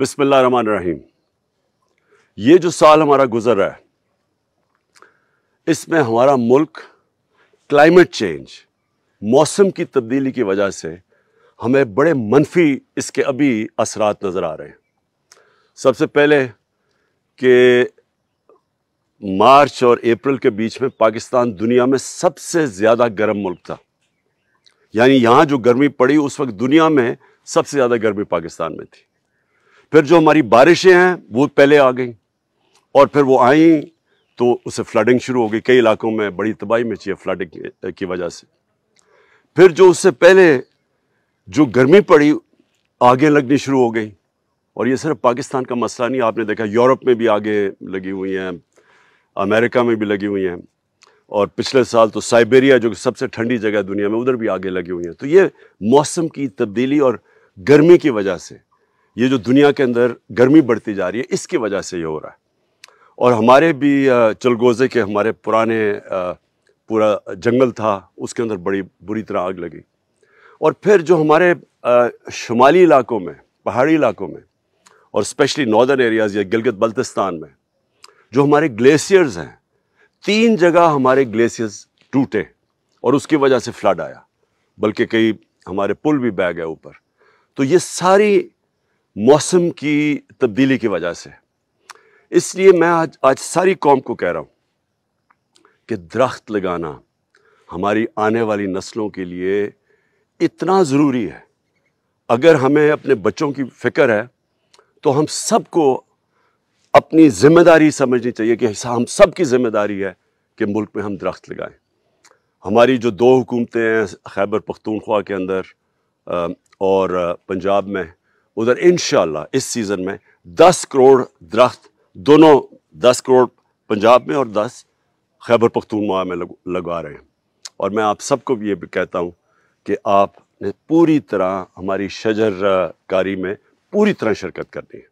रहीम ये जो साल हमारा गुजर रहा है इसमें हमारा मुल्क क्लाइमेट चेंज मौसम की तब्दीली की वजह से हमें बड़े मनफी इसके अभी असरात नज़र आ रहे हैं सबसे पहले कि मार्च और अप्रैल के बीच में पाकिस्तान दुनिया में सबसे ज़्यादा गर्म मुल्क था यानी यहाँ जो गर्मी पड़ी उस वक्त दुनिया में सबसे ज़्यादा गर्मी पाकिस्तान में थी फिर जो हमारी बारिशें हैं वो पहले आ गई और फिर वो आई तो उससे फ्लडिंग शुरू हो गई कई इलाकों में बड़ी तबाही मची है फ्लडिंग की वजह से फिर जो उससे पहले जो गर्मी पड़ी आगे लगनी शुरू हो गई और ये सिर्फ पाकिस्तान का मसला नहीं आपने देखा यूरोप में भी आगे लगी हुई हैं अमेरिका में भी लगी हुई हैं और पिछले साल तो साइबेरिया जो सबसे ठंडी जगह है दुनिया में उधर भी आगे लगी हुई हैं तो ये मौसम की तब्दीली और गर्मी की वजह से ये जो दुनिया के अंदर गर्मी बढ़ती जा रही है इसकी वजह से ये हो रहा है और हमारे भी चलगोज़े के हमारे पुराने पूरा जंगल था उसके अंदर बड़ी बुरी तरह आग लगी और फिर जो हमारे शुमाली इलाकों में पहाड़ी इलाकों में और स्पेशली नॉर्दर्न एरियाज़ या गिलगित बल्तिस्तान में जो हमारे ग्लेशियर्स हैं तीन जगह हमारे ग्लेशियर्स टूटे और उसकी वजह से फ्लड आया बल्कि कई हमारे पुल भी बह गए ऊपर तो ये सारी मौसम की तब्दीली की वजह से इसलिए मैं आज आज सारी कौम को कह रहा हूँ कि दरख्त लगाना हमारी आने वाली नस्लों के लिए इतना ज़रूरी है अगर हमें अपने बच्चों की फ़िक्र है तो हम सबको अपनी ज़िम्मेदारी समझनी चाहिए कि हम सब की ज़िम्मेदारी है कि मुल्क में हम दरख्त लगाएं हमारी जो दो हुकूमतें हैं खैबर पख्तूनख्वा के अंदर और पंजाब में उधर इन इस सीज़न में दस करोड़ दरख्त दोनों दस करोड़ पंजाब में और दस खैबर पख्तूनवा में लगा रहे हैं और मैं आप सबको भी ये भी कहता हूँ कि आपने पूरी तरह हमारी शजरकारी में पूरी तरह शिरकत करनी है